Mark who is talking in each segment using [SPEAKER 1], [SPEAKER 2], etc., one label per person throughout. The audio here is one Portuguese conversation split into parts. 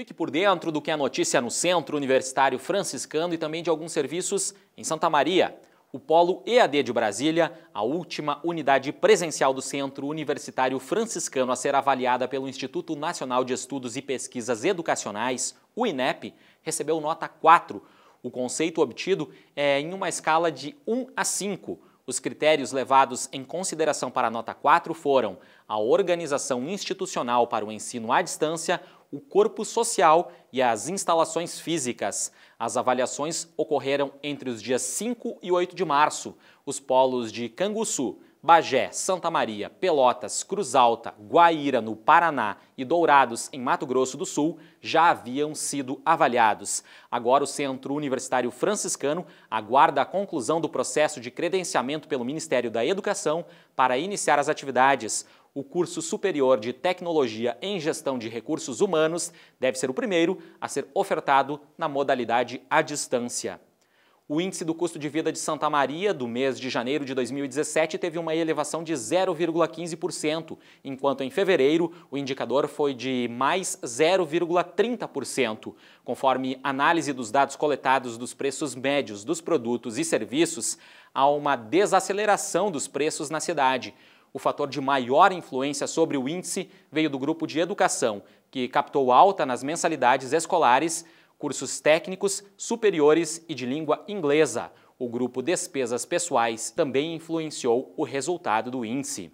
[SPEAKER 1] Fique por dentro do que é notícia no Centro Universitário Franciscano e também de alguns serviços em Santa Maria. O Polo EAD de Brasília, a última unidade presencial do Centro Universitário Franciscano a ser avaliada pelo Instituto Nacional de Estudos e Pesquisas Educacionais, o INEP, recebeu nota 4. O conceito obtido é em uma escala de 1 a 5. Os critérios levados em consideração para a nota 4 foram a organização institucional para o ensino à distância, o corpo social e as instalações físicas. As avaliações ocorreram entre os dias 5 e 8 de março. Os polos de Canguçu, Bagé, Santa Maria, Pelotas, Cruz Alta, Guaíra, no Paraná e Dourados, em Mato Grosso do Sul, já haviam sido avaliados. Agora, o Centro Universitário Franciscano aguarda a conclusão do processo de credenciamento pelo Ministério da Educação para iniciar as atividades. O curso superior de Tecnologia em Gestão de Recursos Humanos deve ser o primeiro a ser ofertado na modalidade à distância. O índice do custo de vida de Santa Maria do mês de janeiro de 2017 teve uma elevação de 0,15%, enquanto em fevereiro o indicador foi de mais 0,30%. Conforme análise dos dados coletados dos preços médios dos produtos e serviços, há uma desaceleração dos preços na cidade. O fator de maior influência sobre o índice veio do grupo de educação, que captou alta nas mensalidades escolares cursos técnicos, superiores e de língua inglesa. O grupo Despesas Pessoais também influenciou o resultado do índice.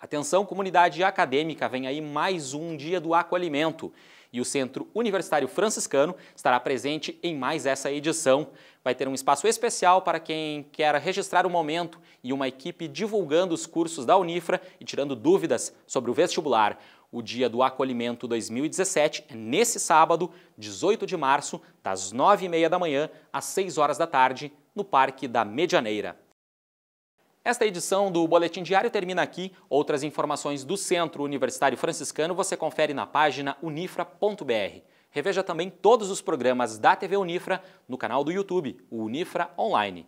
[SPEAKER 1] Atenção, comunidade acadêmica, vem aí mais um dia do acolhimento. E o Centro Universitário Franciscano estará presente em mais essa edição. Vai ter um espaço especial para quem quer registrar o momento e uma equipe divulgando os cursos da Unifra e tirando dúvidas sobre o vestibular. O Dia do Acolhimento 2017 é nesse sábado, 18 de março, das 9h30 da manhã às 6 horas da tarde, no Parque da Medianeira. Esta edição do Boletim Diário termina aqui. Outras informações do Centro Universitário Franciscano você confere na página unifra.br. Reveja também todos os programas da TV Unifra no canal do YouTube, o Unifra Online.